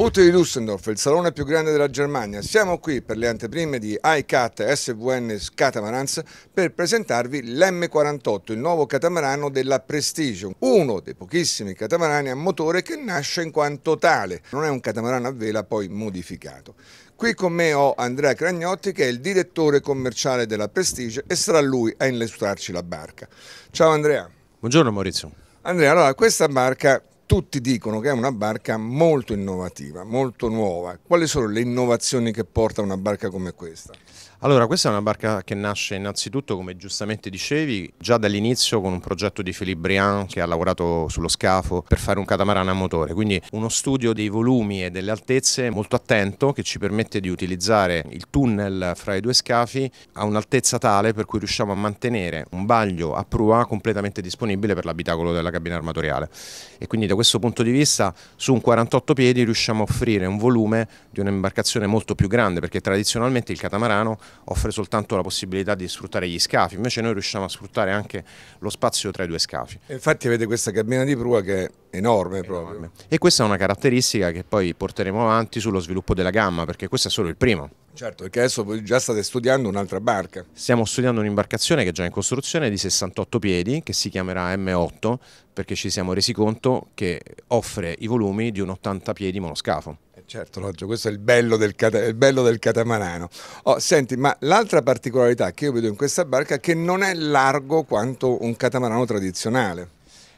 Butte di Düsseldorf, il salone più grande della Germania. Siamo qui per le anteprime di iCat SVN Catamarans per presentarvi l'M48, il nuovo catamarano della Prestige, uno dei pochissimi catamarani a motore che nasce in quanto tale. Non è un catamarano a vela poi modificato. Qui con me ho Andrea Cragnotti che è il direttore commerciale della Prestige e sarà lui a illustrarci la barca. Ciao Andrea. Buongiorno Maurizio. Andrea, allora questa barca tutti dicono che è una barca molto innovativa, molto nuova. Quali sono le innovazioni che porta una barca come questa? Allora, questa è una barca che nasce innanzitutto, come giustamente dicevi, già dall'inizio con un progetto di Philippe Briand che ha lavorato sullo scafo per fare un catamarano a motore, quindi uno studio dei volumi e delle altezze molto attento che ci permette di utilizzare il tunnel fra i due scafi a un'altezza tale per cui riusciamo a mantenere un baglio a prua completamente disponibile per l'abitacolo della cabina armatoriale e quindi da questo punto di vista su un 48 piedi riusciamo a offrire un volume di un'imbarcazione molto più grande perché tradizionalmente il catamarano offre soltanto la possibilità di sfruttare gli scafi, invece noi riusciamo a sfruttare anche lo spazio tra i due scafi. E infatti avete questa cabina di prua che è enorme proprio. E questa è una caratteristica che poi porteremo avanti sullo sviluppo della gamma, perché questo è solo il primo. Certo, perché adesso voi già state studiando un'altra barca. Stiamo studiando un'imbarcazione che è già in costruzione di 68 piedi, che si chiamerà M8, perché ci siamo resi conto che offre i volumi di un 80 piedi monoscafo. Certo, Roggio, questo è il bello del, il bello del catamarano. Oh, senti, ma l'altra particolarità che io vedo in questa barca è che non è largo quanto un catamarano tradizionale.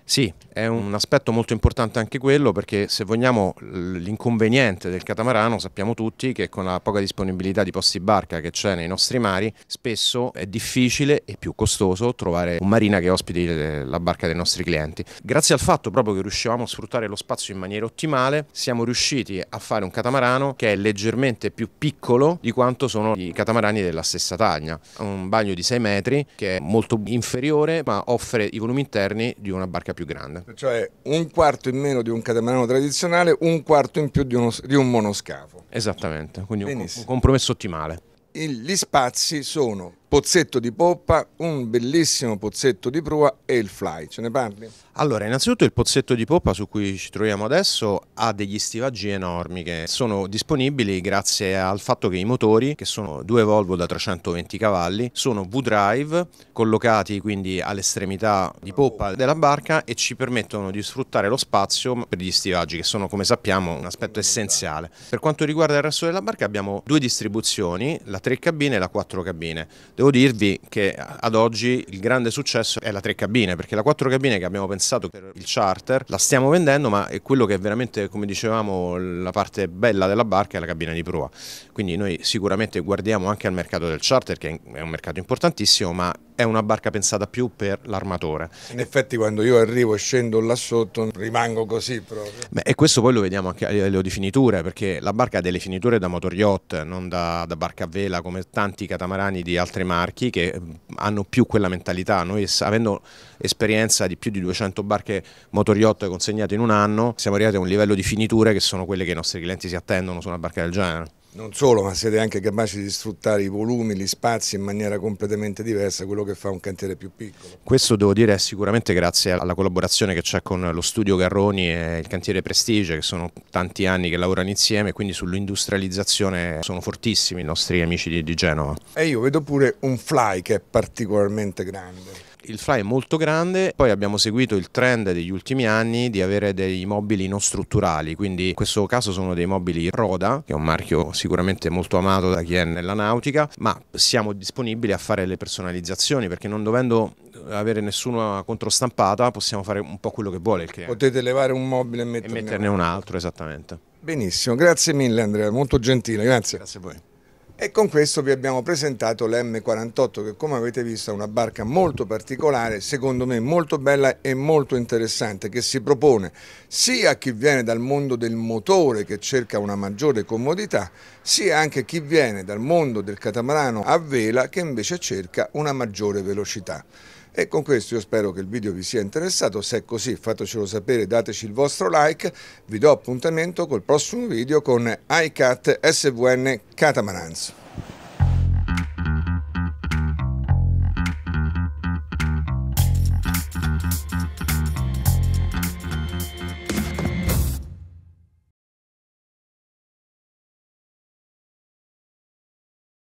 Sì, è un aspetto molto importante anche quello perché se vogliamo l'inconveniente del catamarano sappiamo tutti che con la poca disponibilità di posti barca che c'è nei nostri mari spesso è difficile e più costoso trovare un marina che ospiti la barca dei nostri clienti. Grazie al fatto proprio che riuscivamo a sfruttare lo spazio in maniera ottimale siamo riusciti a fare un catamarano che è leggermente più piccolo di quanto sono i catamarani della stessa taglia. Un bagno di 6 metri che è molto inferiore ma offre i volumi interni di una barca barca più grande. Cioè un quarto in meno di un catamarano tradizionale, un quarto in più di, uno, di un monoscafo. Esattamente, quindi Benissimo. un compromesso ottimale. gli spazi sono pozzetto di poppa, un bellissimo pozzetto di prua e il fly, ce ne parli? Allora, innanzitutto il pozzetto di poppa su cui ci troviamo adesso ha degli stivaggi enormi che sono disponibili grazie al fatto che i motori, che sono due Volvo da 320 cavalli, sono V-Drive, collocati quindi all'estremità di poppa della barca e ci permettono di sfruttare lo spazio per gli stivaggi che sono come sappiamo un aspetto essenziale. Per quanto riguarda il resto della barca abbiamo due distribuzioni, la 3 cabine e la 4 cabine Devo dirvi che ad oggi il grande successo è la tre cabine, perché la quattro cabine che abbiamo pensato per il charter la stiamo vendendo, ma è quello che è veramente, come dicevamo, la parte bella della barca è la cabina di prua. Quindi noi sicuramente guardiamo anche al mercato del charter, che è un mercato importantissimo, ma è una barca pensata più per l'armatore. In effetti quando io arrivo e scendo là sotto rimango così proprio. Beh, e questo poi lo vediamo anche a livello di finiture, perché la barca ha delle finiture da motor yacht, non da, da barca a vela come tanti catamarani di altri marchi che mm, hanno più quella mentalità. Noi avendo esperienza di più di 200 barche motor yacht consegnate in un anno, siamo arrivati a un livello di finiture che sono quelle che i nostri clienti si attendono su una barca del genere. Non solo, ma siete anche capaci di sfruttare i volumi, gli spazi in maniera completamente diversa da quello che fa un cantiere più piccolo. Questo devo dire è sicuramente grazie alla collaborazione che c'è con lo studio Garroni e il cantiere Prestige, che sono tanti anni che lavorano insieme, quindi sull'industrializzazione sono fortissimi i nostri amici di, di Genova. E io vedo pure un fly che è particolarmente grande. Il fly è molto grande, poi abbiamo seguito il trend degli ultimi anni di avere dei mobili non strutturali, quindi in questo caso sono dei mobili Roda, che è un marchio sicuramente molto amato da chi è nella nautica, ma siamo disponibili a fare le personalizzazioni perché non dovendo avere nessuna controstampata possiamo fare un po' quello che vuole il cliente. Potete levare un mobile e metterne, e metterne un altro, esattamente. Benissimo, grazie mille Andrea, molto gentile, grazie. Grazie a voi e con questo vi abbiamo presentato l'M48 che come avete visto è una barca molto particolare, secondo me molto bella e molto interessante che si propone sia a chi viene dal mondo del motore che cerca una maggiore comodità sia anche a chi viene dal mondo del catamarano a vela che invece cerca una maggiore velocità. E con questo io spero che il video vi sia interessato, se è così fatecelo sapere, dateci il vostro like, vi do appuntamento col prossimo video con iCat SVN Catamaranzo.